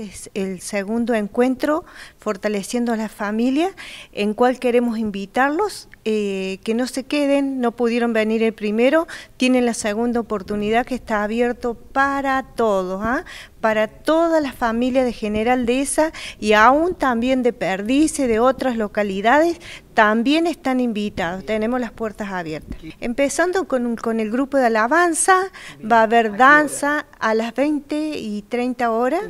Este es el segundo encuentro, Fortaleciendo a la Familia, en cual queremos invitarlos, eh, que no se queden, no pudieron venir el primero, tienen la segunda oportunidad que está abierto para todos, ¿ah? para todas las familias de General de esa y aún también de Perdice, de otras localidades, también están invitados, tenemos las puertas abiertas. Empezando con, el grupo de alabanza, va a haber danza a las 20 y 30 horas.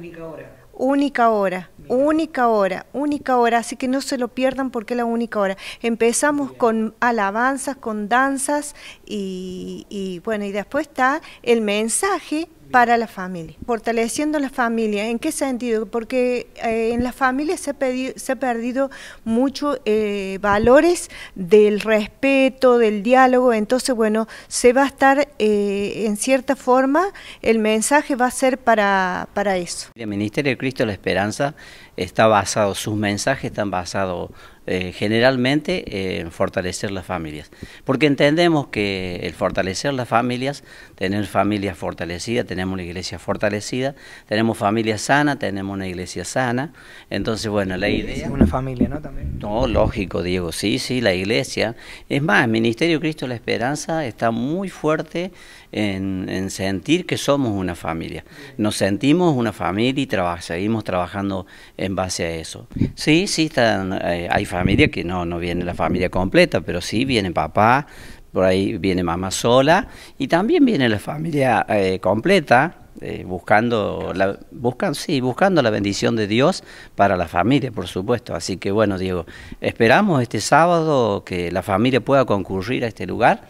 Única hora, única hora, única hora, así que no se lo pierdan porque es la única hora. Empezamos con alabanzas, con danzas y, y bueno, y después está el mensaje para la familia, fortaleciendo la familia. ¿En qué sentido? Porque eh, en la familia se, se ha, perdido muchos eh, valores del respeto, del diálogo, entonces bueno, se va a estar eh, en cierta forma, el mensaje va a ser para, para eso. El Ministerio de Cristo la Esperanza está basado, sus mensajes están basados eh, generalmente en fortalecer las familias. Porque entendemos que el fortalecer las familias, tener familias fortalecidas, tenemos una iglesia fortalecida, tenemos familia sana, tenemos una iglesia sana. Entonces, bueno, la idea... Es una familia, ¿no? También. No, lógico, Diego. Sí, sí, la iglesia. Es más, el Ministerio Cristo la Esperanza está muy fuerte en, sentir que somos una familia. Nos sentimos una familia y seguimos trabajando en base a eso. Sí, sí, eh, hay familia que no, no viene la familia completa, pero sí viene papá, por ahí viene mamá sola y también viene la familia eh, completa eh, buscando la, buscan, sí, buscando la bendición de Dios para la familia, por supuesto. Así que bueno, Diego, esperamos este sábado que la familia pueda concurrir a este lugar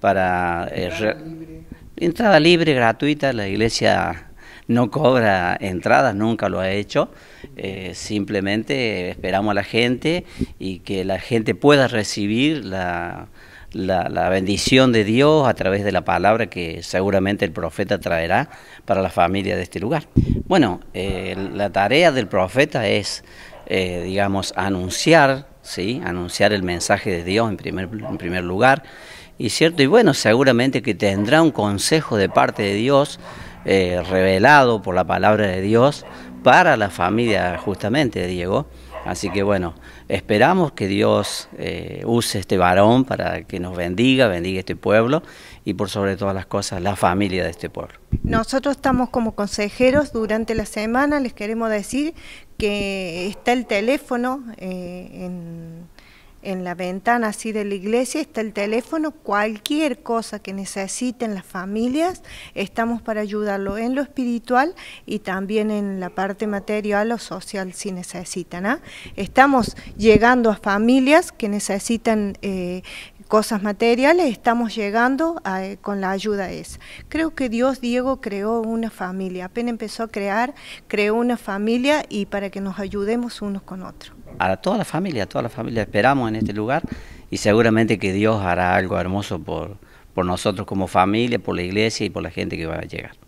para eh, entrada, libre. gratuita, la iglesia no cobra entradas, nunca lo ha hecho. Eh, simplemente esperamos a la gente y que la gente pueda recibir la la, bendición de Dios a través de la palabra que seguramente el profeta traerá para la familia de este lugar. Bueno, eh, la tarea del profeta es, eh, digamos, anunciar, ¿sí? anunciar el mensaje de Dios en primer, en primer lugar. Y cierto, y bueno, seguramente que tendrá un consejo de parte de Dios eh, revelado por la palabra de Dios para la familia justamente de Diego. Así que bueno, esperamos que Dios eh, use este varón para que nos bendiga, bendiga este pueblo y por sobre todas las cosas la familia de este pueblo. Nosotros estamos como consejeros durante la semana, les queremos decir que está el teléfono eh, en en la ventana así de la iglesia está el teléfono, cualquier cosa que necesiten las familias, estamos para ayudarlo en lo espiritual y también en la parte material o social si necesitan. ¿ah? Estamos llegando a familias que necesitan eh, cosas materiales, estamos llegando con la ayuda esa. Creo que Dios, Diego, creó una familia, apenas empezó a crear, creó una familia y para que nos ayudemos unos con otros. A toda la familia, a toda la familia esperamos en este lugar y seguramente que Dios hará algo hermoso por, por nosotros como familia, por la iglesia y por la gente que va a llegar.